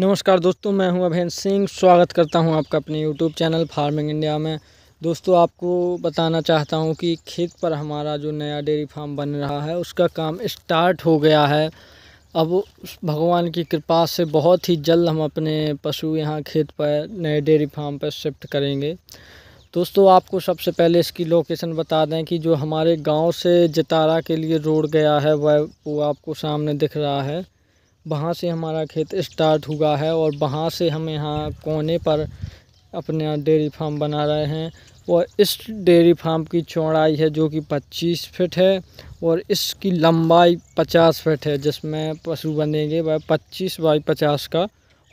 नमस्कार दोस्तों मैं हूं अभेंद्र सिंह स्वागत करता हूं आपका अपने यूट्यूब चैनल फार्मिंग इंडिया में दोस्तों आपको बताना चाहता हूं कि खेत पर हमारा जो नया डेयरी फार्म बन रहा है उसका काम स्टार्ट हो गया है अब भगवान की कृपा से बहुत ही जल्द हम अपने पशु यहाँ खेत पर नए डेयरी फार्म पर शिफ्ट करेंगे दोस्तों आपको सबसे पहले इसकी लोकेशन बता दें कि जो हमारे गाँव से जतारा के लिए रोड गया है वह वो आपको सामने दिख रहा है वहाँ से हमारा खेत स्टार्ट हुआ है और वहाँ से हम यहाँ कोने पर अपना डेयरी फार्म बना रहे हैं और इस डेयरी फार्म की चौड़ाई है जो कि 25 फिट है और इसकी लंबाई 50 फिट है जिसमें पशु बनेंगे वह 25 बाई 50 का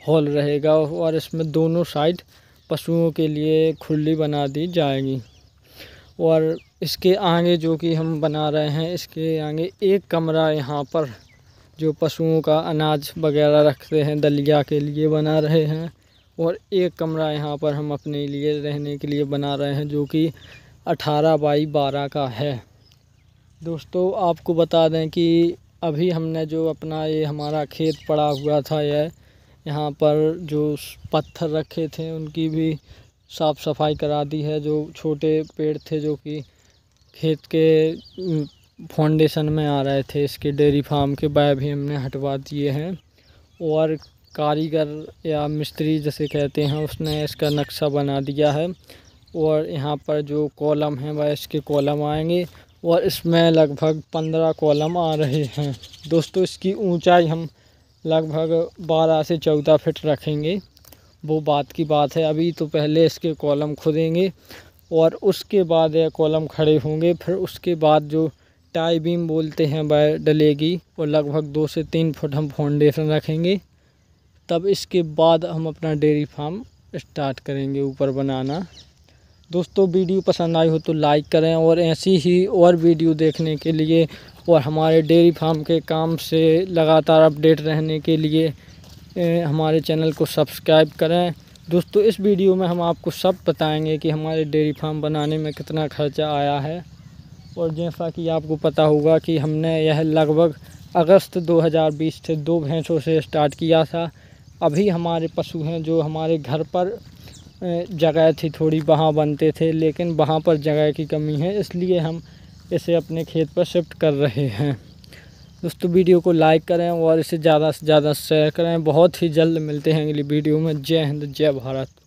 हॉल रहेगा और इसमें दोनों साइड पशुओं के लिए खुली बना दी जाएगी और इसके आगे जो कि हम बना रहे हैं इसके आगे एक कमरा यहाँ पर जो पशुओं का अनाज वगैरह रखते हैं दलिया के लिए बना रहे हैं और एक कमरा यहाँ पर हम अपने लिए रहने के लिए बना रहे हैं जो कि 18 बाई 12 का है दोस्तों आपको बता दें कि अभी हमने जो अपना ये हमारा खेत पड़ा हुआ था यह यहाँ पर जो पत्थर रखे थे उनकी भी साफ़ सफाई करा दी है जो छोटे पेड़ थे जो कि खेत के फाउंडेशन में आ रहे थे इसके डेयरी फार्म के बाय भी हमने हटवा दिए हैं और कारीगर या मिस्त्री जैसे कहते हैं उसने इसका नक्शा बना दिया है और यहाँ पर जो कॉलम है वह इसके कॉलम आएंगे और इसमें लगभग पंद्रह कॉलम आ रहे हैं दोस्तों इसकी ऊंचाई हम लगभग बारह से चौदह फिट रखेंगे वो बात की बात है अभी तो पहले इसके कॉलम खुदेंगे और उसके बाद यह कॉलम खड़े होंगे फिर उसके बाद जो टाई बीम बोलते हैं वह डलेगी और लगभग दो से तीन फुट हम फाउंडेशन रखेंगे तब इसके बाद हम अपना डेयरी फार्म स्टार्ट करेंगे ऊपर बनाना दोस्तों वीडियो पसंद आई हो तो लाइक करें और ऐसी ही और वीडियो देखने के लिए और हमारे डेयरी फार्म के काम से लगातार अपडेट रहने के लिए ए, हमारे चैनल को सब्सक्राइब करें दोस्तों इस वीडियो में हम आपको सब बताएंगे कि हमारे डेयरी फार्म बनाने में कितना खर्चा आया है और जैसा कि आपको पता होगा कि हमने यह लगभग अगस्त 2020 से दो भैंसों से स्टार्ट किया था अभी हमारे पशु हैं जो हमारे घर पर जगह थी थोड़ी वहाँ बनते थे लेकिन वहाँ पर जगह की कमी है इसलिए हम इसे अपने खेत पर शिफ्ट कर रहे हैं दोस्तों वीडियो को लाइक करें और इसे ज़्यादा से ज़्यादा शेयर करें बहुत ही जल्द मिलते हैं अगली वीडियो में जय हिंद जय भारत